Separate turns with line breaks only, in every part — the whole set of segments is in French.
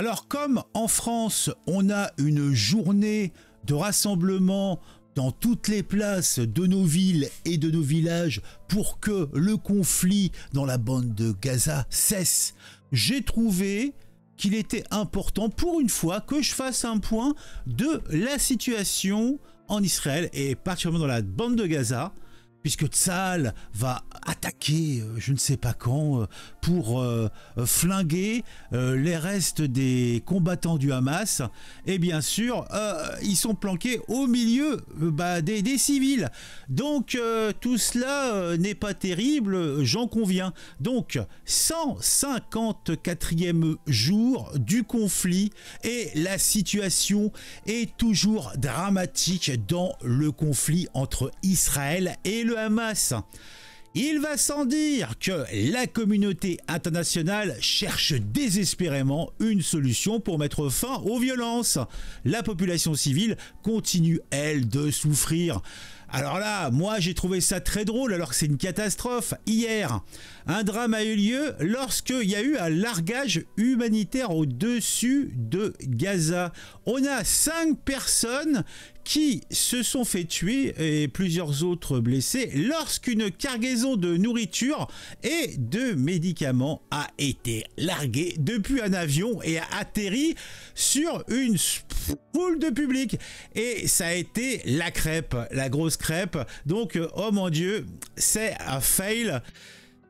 Alors comme en France, on a une journée de rassemblement dans toutes les places de nos villes et de nos villages pour que le conflit dans la bande de Gaza cesse, j'ai trouvé qu'il était important pour une fois que je fasse un point de la situation en Israël et particulièrement dans la bande de Gaza puisque Tsal va attaquer, euh, je ne sais pas quand, euh, pour euh, flinguer les restes des combattants du Hamas. Et bien sûr, ils sont planqués au milieu bah, des, civils. Donc tout cela n'est pas terrible, j'en conviens. Donc 154e jour du conflit et la situation est toujours dramatique dans le conflit entre Israël et le Hamas. Il va sans dire que la communauté internationale cherche désespérément une solution pour mettre fin aux violences. La population civile continue, elle, de souffrir. Alors là, moi j'ai trouvé ça très drôle alors que c'est une catastrophe. Hier, un drame a eu lieu lorsqu'il y a eu un largage humanitaire au-dessus de Gaza. On a cinq personnes qui se sont fait tuer et plusieurs autres blessés lorsqu'une cargaison de nourriture et de médicaments a été larguée depuis un avion et a atterri sur une foule de public. Et ça a été la crêpe, la grosse crêpe. Donc, oh mon dieu, c'est un fail.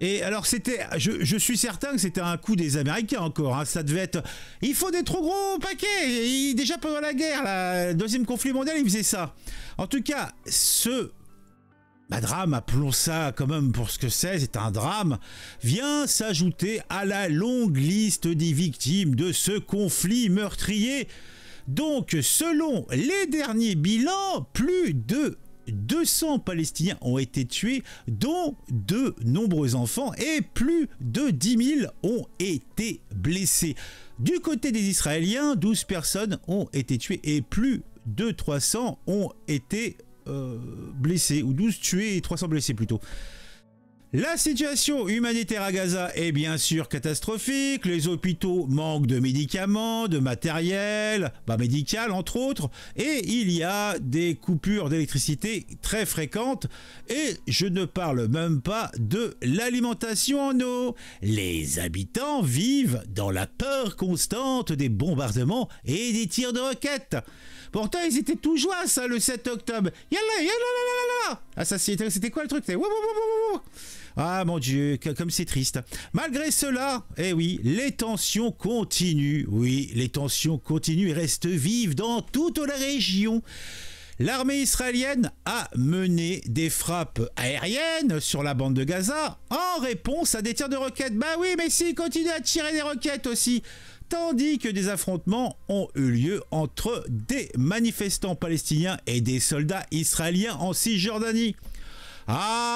Et alors c'était, je, suis certain que c'était un coup des Américains encore. Hein. Ça devait être, il faut des trop gros paquets. déjà pendant la guerre, le deuxième conflit mondial, ils faisaient ça. En tout cas, ce bah, drame, appelons ça quand même pour ce que c'est, c'est un drame, vient s'ajouter à la longue liste des victimes de ce conflit meurtrier. Donc, selon les derniers bilans, plus de 200 Palestiniens ont été tués, dont de nombreux enfants, et plus de 10 000 ont été blessés. Du côté des Israéliens, 12 personnes ont été tuées et plus de 300 ont été euh, blessés, ou 12 tués et 300 blessés plutôt. La situation humanitaire à Gaza est bien sûr catastrophique, les hôpitaux manquent de médicaments, de matériel, bah, médical entre autres, et il y a des coupures d'électricité très fréquentes, et je ne parle même pas de l'alimentation en eau. Les habitants vivent dans la peur constante des bombardements et des tirs de roquettes. Pourtant, ils étaient toujours à ça, le 7 octobre. Yalla, yalla, yalla, yalla, Ah, ça, c'était quoi le truc ah mon Dieu, comme c'est triste. Malgré cela, eh oui, les tensions continuent. Oui, les tensions continuent et restent vives dans toute la région. L'armée israélienne a mené des frappes aériennes sur la bande de Gaza en réponse à des tirs de roquettes. Bah oui, mais si, continue à tirer des roquettes aussi. Tandis que des affrontements ont eu lieu entre des manifestants palestiniens et des soldats israéliens en Cisjordanie. Ah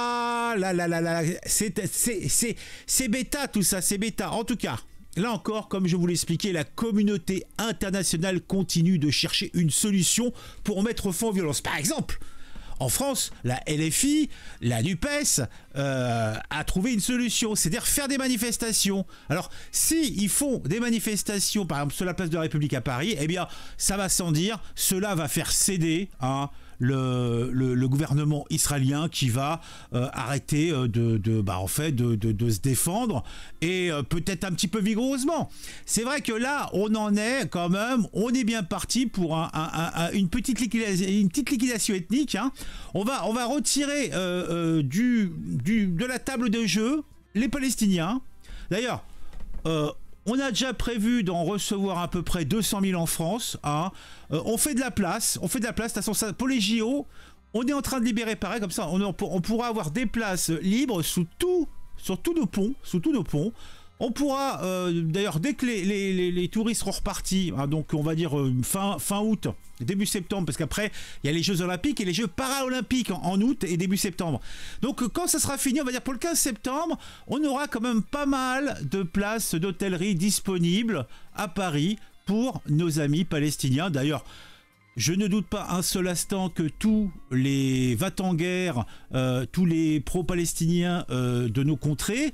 là c'est bêta tout ça, c'est bêta. En tout cas, Là encore, comme je vous l'expliquais, la communauté internationale continue de chercher une solution pour mettre fin aux violences. Par exemple, en France, la LFI, la NUPES euh, a trouvé une solution, c'est-à-dire faire des manifestations. Alors, si ils font des manifestations, par exemple sur la place de la République à Paris, eh bien, ça va sans dire, cela va faire céder hein, le, le, gouvernement israélien qui va euh, arrêter euh, de, de bah, en fait, de, de, se défendre et euh, peut-être un petit peu vigoureusement. C'est vrai que là, on en est quand même, on est bien parti pour un, une, petite liquidation, une petite liquidation ethnique. Hein. On, va, on va retirer du, du, de la table de jeu les Palestiniens. D'ailleurs, on a déjà prévu d'en recevoir à peu près 200 000 en France. Hein. Euh, on fait de la place, on fait de la place. De toute façon, pour les JO, on est en train de libérer pareil, comme ça on, pourra avoir des places libres sous tout, sur tous nos ponts, sous tous nos ponts. On pourra, euh, d'ailleurs, dès que les, touristes seront repartis, hein, donc on va dire euh, fin, fin août, début septembre, parce qu'après, il y a les Jeux Olympiques et les Jeux Paralympiques en, août et début septembre. Donc euh, quand ça sera fini, on va dire pour le 15 septembre, on aura quand même pas mal de places d'hôtellerie disponibles à Paris pour nos amis palestiniens. D'ailleurs, je ne doute pas un seul instant que tous les va en guerre tous les pro-palestiniens de nos contrées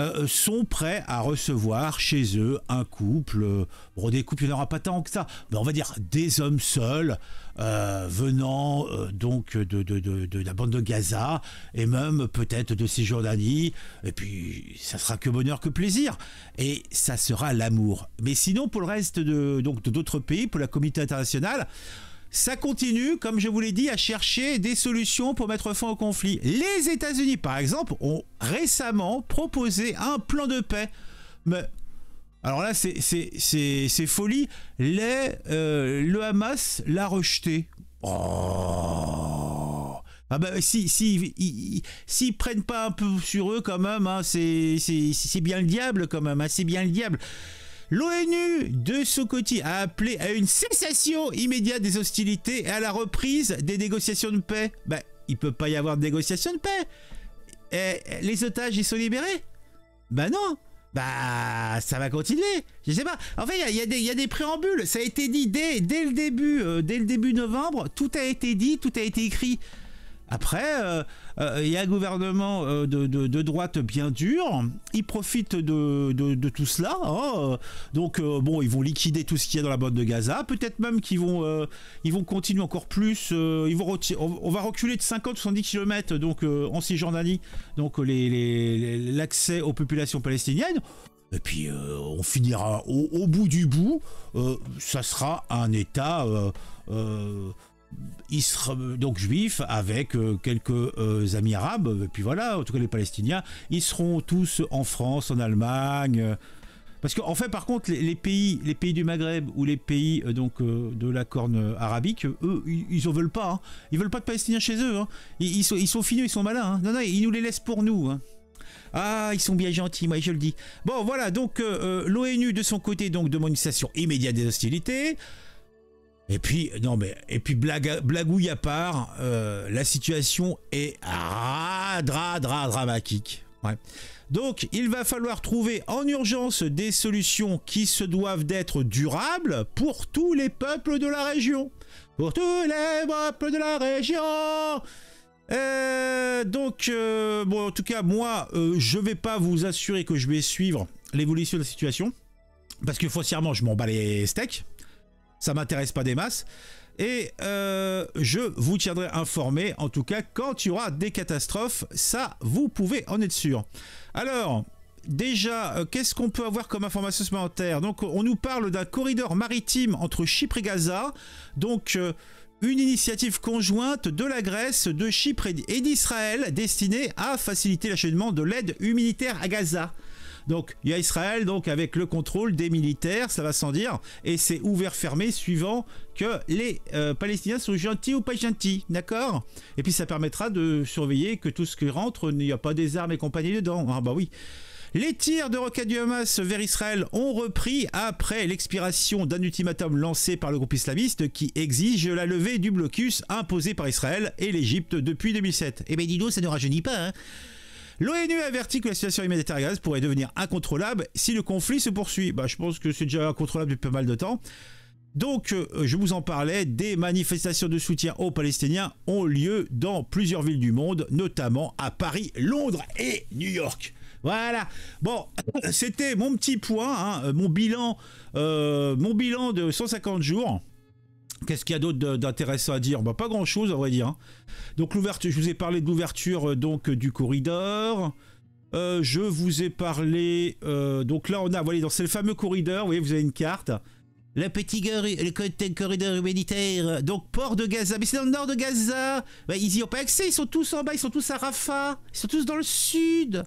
euh, sont prêts à recevoir chez eux un couple. des couples, il n'y en aura pas tant que ça, mais on va dire des hommes seuls euh, venant euh, donc de, de, la bande de Gaza et même peut-être de Cisjordanie. Et puis, ça sera que bonheur que plaisir. Et ça sera l'amour. Mais sinon, pour le reste de, donc, d'autres pays, pour la communauté internationale, ça continue, comme je vous l'ai dit, à chercher des solutions pour mettre fin au conflit. Les États-Unis, par exemple, ont récemment proposé un plan de paix. Mais alors là, c'est folie. Les, euh, le Hamas l'a rejeté. Oh ah ben, si, si, s'ils prennent pas un peu sur eux quand même, hein, c'est bien le diable quand même, hein, c'est bien le diable. L'ONU de Sokoti a appelé à une cessation immédiate des hostilités et à la reprise des négociations de paix. Ben, il peut pas y avoir de négociations de paix. Et eh, les otages, ils sont libérés Bah non bah, ça va continuer. Je sais pas. En fait, il y, a des préambules. Ça a été dit dès, le début, euh, dès le début novembre. Tout a été dit, tout a été écrit. Après, euh, euh, il y a un gouvernement euh, de, droite bien dur. Ils profitent de, tout cela. Hein. Donc, bon, ils vont liquider tout ce qu'il y a dans la bande de Gaza. Peut-être même qu'ils vont, ils vont continuer encore plus. ils vont on, va reculer de 50-70 km donc, en Cisjordanie. Donc, l'accès aux populations palestiniennes. Et puis on finira au, bout du bout, ça sera un État euh, donc juifs avec euh, quelques euh, amis arabes, et puis voilà, en tout cas les Palestiniens, ils seront tous en France, en Allemagne. Parce qu'en fait, par contre, les, pays, les pays du Maghreb ou les pays donc de la Corne arabique, eux, ils en veulent pas. Hein. Ils veulent pas de Palestiniens chez eux. Hein. Ils, sont, ils ils sont malins. Hein. Non, non, ils nous les laissent pour nous. Ah, ils sont bien gentils, moi je le dis. Bon, voilà. Donc l'ONU de son côté donc demande une cessation immédiate des hostilités. Et puis, non, mais, et puis blague, blagouille à part, euh, la situation est radra, dra, dramatique. Ouais. Donc, il va falloir trouver en urgence des solutions qui se doivent d'être durables pour tous les peuples de la région. Pour tous les peuples de la région euh, donc, euh, bon, en tout cas, moi, je je vais pas vous assurer que je vais suivre l'évolution de la situation. Parce que foncièrement, je m'en bats les steaks ça m'intéresse pas des masses. Et euh, je vous tiendrai informé, en tout cas, quand il y aura des catastrophes, ça, vous pouvez en être sûr. Alors, déjà, euh, qu'est-ce qu'on peut avoir comme information supplémentaire Donc, on nous parle d'un corridor maritime entre Chypre et Gaza. Donc, euh, une initiative conjointe de la Grèce, de Chypre et d'Israël destinée à faciliter l'acheminement de l'aide humanitaire à Gaza. Donc il y a Israël donc avec le contrôle des militaires, ça va sans dire, et c'est ouvert-fermé suivant que les euh, Palestiniens sont gentils ou pas gentils, d'accord Et puis ça permettra de surveiller que tout ce qui rentre, il n'y a pas des armes et compagnie dedans. Ah bah oui. Les tirs de roquettes du Hamas vers Israël ont repris après l'expiration d'un ultimatum lancé par le groupe islamiste qui exige la levée du blocus imposé par Israël et l'Égypte depuis 2007. Eh ben dis donc, ça ne rajeunit pas, hein L'ONU avertit que la situation humanitaire à Gaza pourrait devenir incontrôlable si le conflit se poursuit. Bah, je pense que c'est déjà incontrôlable depuis pas mal de temps. Donc, euh, je vous en parlais, des manifestations de soutien aux Palestiniens ont lieu dans plusieurs villes du monde, notamment à Paris, Londres et New York. Voilà. Bon, c'était mon petit point, hein, mon bilan, euh, mon bilan de 150 jours. Qu'est-ce qu'il y a d'autre d'intéressant à dire bah, Pas grand-chose, à vrai dire. Hein. Donc, l'ouverture, je vous ai parlé de l'ouverture euh, donc euh, du corridor. Euh, je vous ai parlé... donc là, on a... Voilà, c'est le fameux corridor. Vous voyez, vous avez une carte. Le petit le corridor humanitaire. Donc, port de Gaza. Mais c'est dans le nord de Gaza. Bah, ils n'y ont pas accès. Ils sont tous en bas. Ils sont tous à Rafa Ils sont tous dans le sud.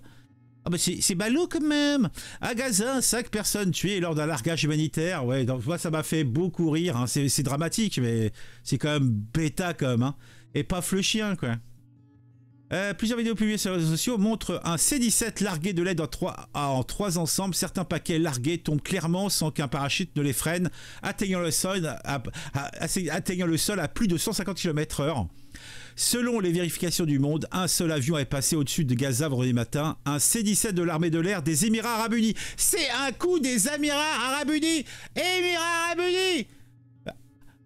Ah bah c'est malou quand même À Gaza, 5 personnes tuées lors d'un largage humanitaire. Ouais, donc moi ça m'a fait beaucoup rire. Hein. C'est dramatique, mais c'est quand même bêta comme. Hein. Et pas le chien, quoi. Euh, plusieurs vidéos publiées sur les réseaux sociaux montrent un C-17 largué de l'aide en trois, en trois ensembles. Certains paquets largués tombent clairement sans qu'un parachute ne les freine, atteignant le sol atteignant le sol à plus de 150 km/h. Selon les vérifications du monde, un seul avion est passé au-dessus de Gaza vendredi matin, un C-17 de l'armée de l'air des Émirats Arabes Unis. C'est un coup des Émirats Arabes Unis Émirats Arabes Unis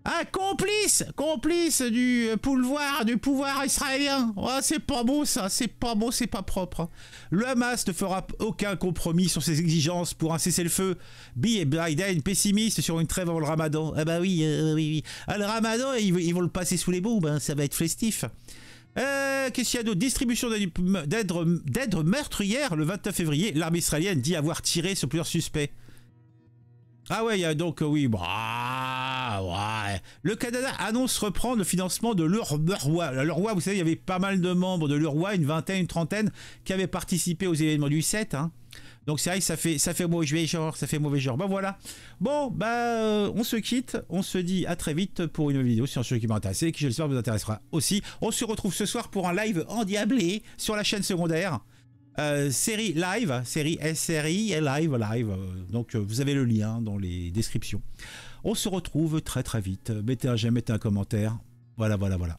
ah, complice Complice du euh, pouvoir, du pouvoir israélien oh, C'est pas beau ça, c'est pas beau, c'est pas propre. Le Hamas ne fera aucun compromis sur ses exigences pour un cessez-le-feu. Bill et Biden pessimiste sur une trêve avant le ramadan. Ah bah oui, euh, oui, oui. Ah, le ramadan, ils, vont le passer sous les bombes, hein, ça va être festif. Euh, qu'est-ce qu'il y a d'autre Distribution d'aide meurtrière le 29 février. L'armée israélienne dit avoir tiré sur plusieurs suspects. Ah ouais, il y a donc, oui, bah ouais. Le Canada annonce reprendre le financement de l'URWA. L'URWA, vous savez, il y avait pas mal de membres de l'URWA, une vingtaine, une trentaine, qui avaient participé aux événements du 7. Hein. Donc c'est vrai ça fait, ça fait mauvais genre, ça fait mauvais genre. Ben voilà. Bon, bah on se quitte, on se dit à très vite pour une nouvelle vidéo sur un qui intéressé qui j'espère vous intéressera aussi. On se retrouve ce soir pour un live endiablé sur la chaîne secondaire. Euh, série live, série SRI et live live. Euh, donc vous avez le lien dans les descriptions. On se retrouve très très vite. Mettez un j'aime, mettez un commentaire. Voilà, voilà, voilà.